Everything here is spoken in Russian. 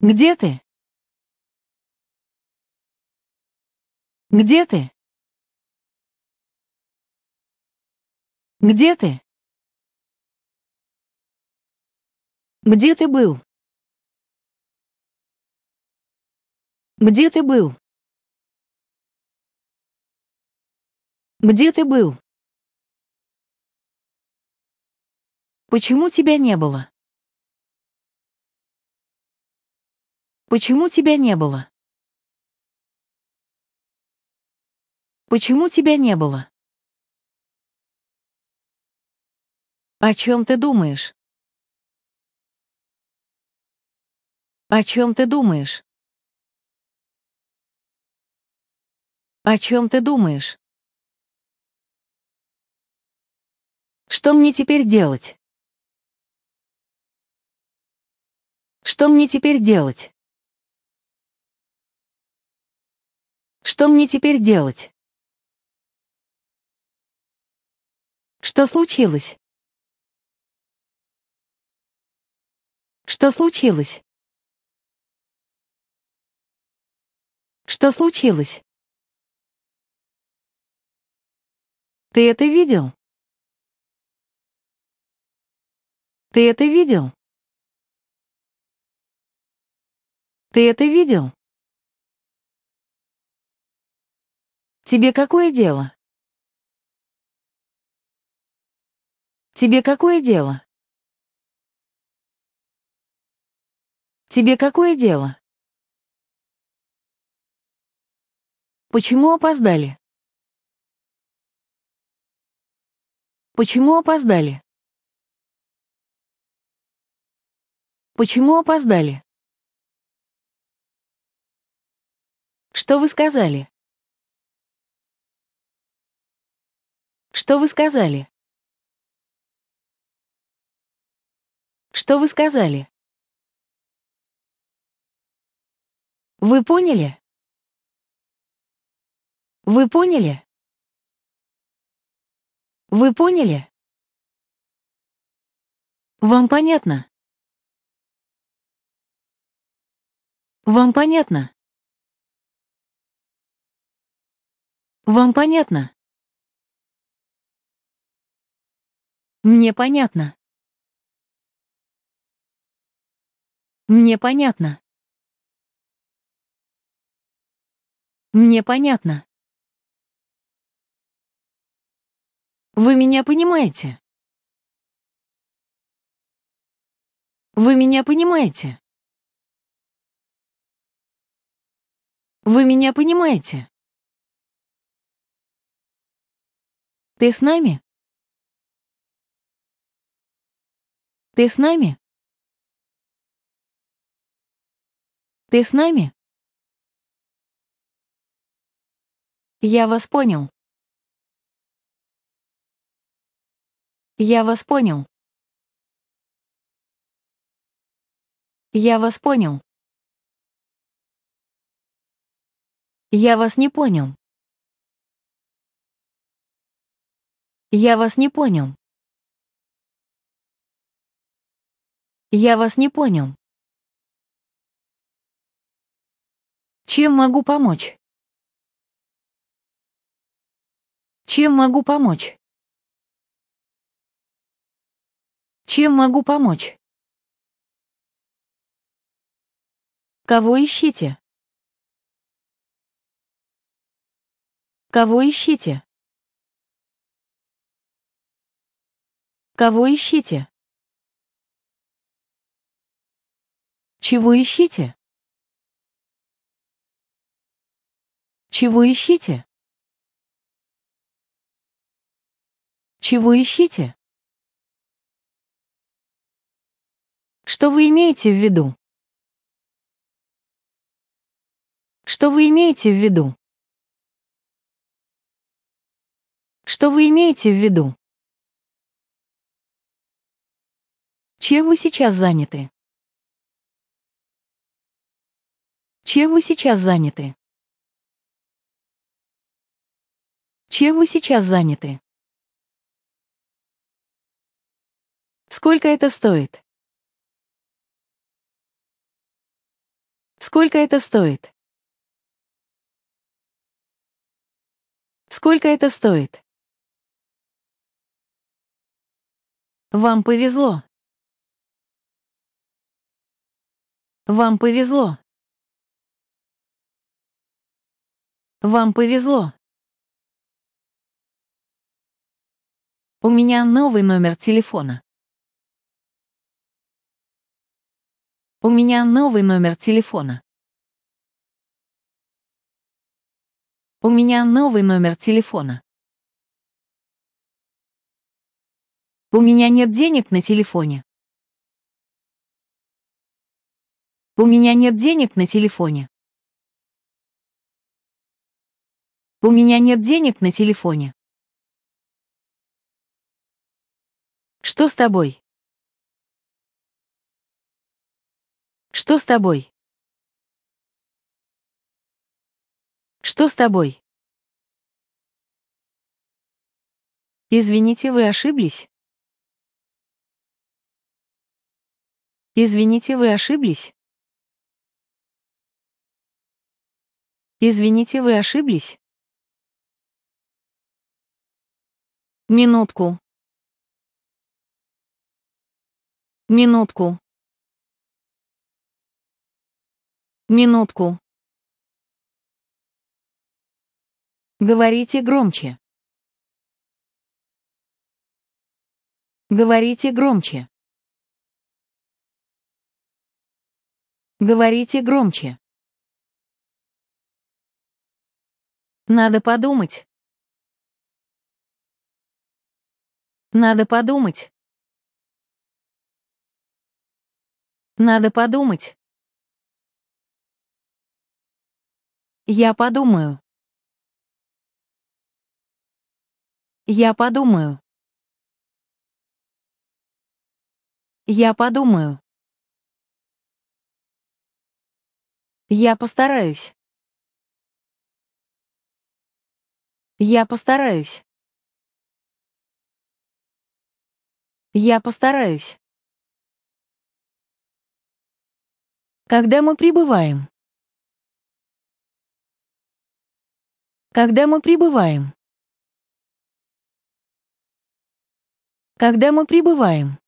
Где ты? Где ты? Где ты? Где ты был? Где ты был? Где ты был? Почему тебя не было? Почему тебя не было? Почему тебя не было? О чем ты думаешь? О чем ты думаешь? О чем ты думаешь? Что мне теперь делать? Что мне теперь делать? Что мне теперь делать? Что случилось? Что случилось? Что случилось? Ты это видел? Ты это видел? Ты это видел? Тебе какое дело? Тебе какое дело? Тебе какое дело? Почему опоздали? Почему опоздали? Почему опоздали? Что вы сказали? Что вы сказали? Что вы сказали? Вы поняли? Вы поняли? Вы поняли? Вам понятно? Вам понятно? Вам понятно? Мне понятно. Мне понятно. Мне понятно. Вы меня понимаете? Вы меня понимаете? Вы меня понимаете? Ты с нами? Ты с нами? Ты с нами? Я вас понял. Я вас понял. Я вас понял. Я вас не понял. Я вас не понял. Я вас не понял. Чем могу помочь? Чем могу помочь? Чем могу помочь? Кого ищите? Кого ищите? Кого ищите? Чего ищите? Чего ищите? Чего ищите? Что вы имеете в виду? Что вы имеете в виду? Что вы имеете в виду? Чем вы сейчас заняты? Чем вы сейчас заняты? Чем вы сейчас заняты? Сколько это стоит? Сколько это стоит? Сколько это стоит? Вам повезло. Вам повезло. Вам повезло. У меня новый номер телефона. У меня новый номер телефона. У меня новый номер телефона. У меня нет денег на телефоне. У меня нет денег на телефоне. У меня нет денег на телефоне. Что с тобой? Что с тобой? Что с тобой? Извините, вы ошиблись? Извините, вы ошиблись? Извините, вы ошиблись? Минутку. Минутку. Минутку. Говорите громче. Говорите громче. Говорите громче. Надо подумать. Надо подумать. Надо подумать. Я подумаю. Я подумаю. Я подумаю. Я постараюсь. Я постараюсь. Я постараюсь. Когда мы прибываем? Когда мы прибываем? Когда мы прибываем?